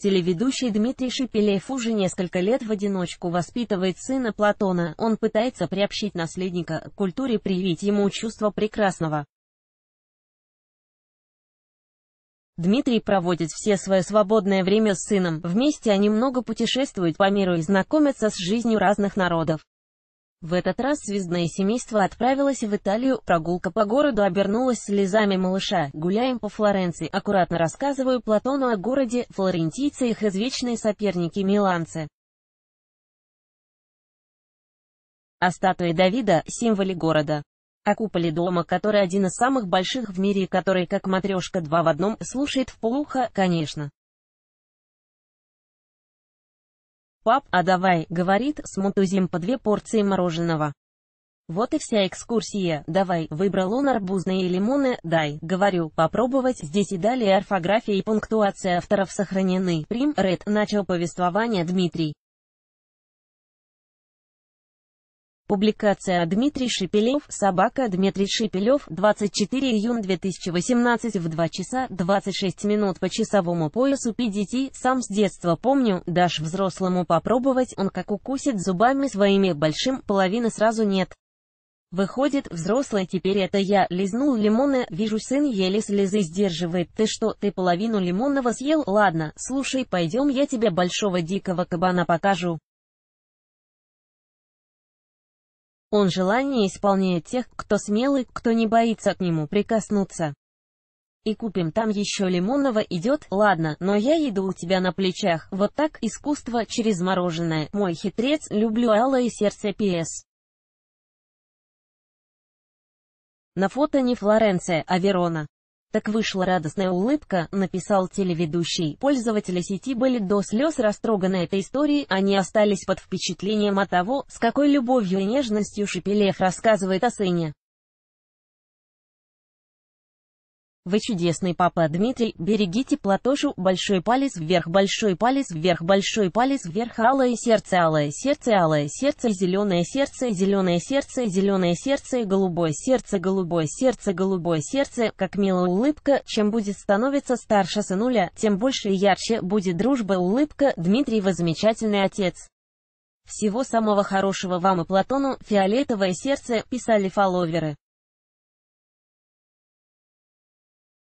Телеведущий Дмитрий Шепелев уже несколько лет в одиночку воспитывает сына Платона, он пытается приобщить наследника к культуре, привить ему чувство прекрасного. Дмитрий проводит все свое свободное время с сыном, вместе они много путешествуют по миру и знакомятся с жизнью разных народов. В этот раз звездное семейство отправилось в Италию, прогулка по городу обернулась слезами малыша. Гуляем по Флоренции, аккуратно рассказываю Платону о городе, флорентийцы их извечные соперники миланцы. О а статуе Давида, символе города. О куполе дома, который один из самых больших в мире и который, как матрешка два в одном, слушает в полухо, конечно. Пап, а давай, говорит, с Мутузим по две порции мороженого. Вот и вся экскурсия, давай, выбрал он арбузные и лимоны, дай, говорю, попробовать, здесь и далее орфография и пунктуация авторов сохранены, прим, ред, начал повествование Дмитрий. Публикация Дмитрий Шепелев, собака Дмитрий Шепелев, 24 июнь 2018 в 2 часа 26 минут по часовому поясу PDT, сам с детства помню, дашь взрослому попробовать, он как укусит зубами своими большим, половины сразу нет. Выходит, взрослый теперь это я, лизнул лимоны, вижу сын еле слезы сдерживает, ты что, ты половину лимонного съел, ладно, слушай, пойдем я тебе большого дикого кабана покажу. Он желание исполняет тех, кто смелый, кто не боится к нему прикоснуться. И купим там еще лимонного идет, ладно, но я еду у тебя на плечах, вот так, искусство через мороженое, мой хитрец, люблю алое сердце П.С. На фото не Флоренция, а Верона. Так вышла радостная улыбка, написал телеведущий. Пользователи сети были до слез растроганы этой историей, они остались под впечатлением от того, с какой любовью и нежностью Шепелев рассказывает о сыне. Вы чудесный папа Дмитрий, берегите Платошу, большой палец вверх, большой палец вверх, большой палец вверх, алое сердце, алое сердце, алое сердце, зеленое сердце, зеленое сердце, зеленое сердце, голубое сердце, голубое сердце, голубое сердце, как мило улыбка, чем будет становиться старше сынуля, тем больше и ярче будет дружба улыбка, Дмитрий вы замечательный отец. Всего самого хорошего вам и Платону, фиолетовое сердце, писали фолловеры.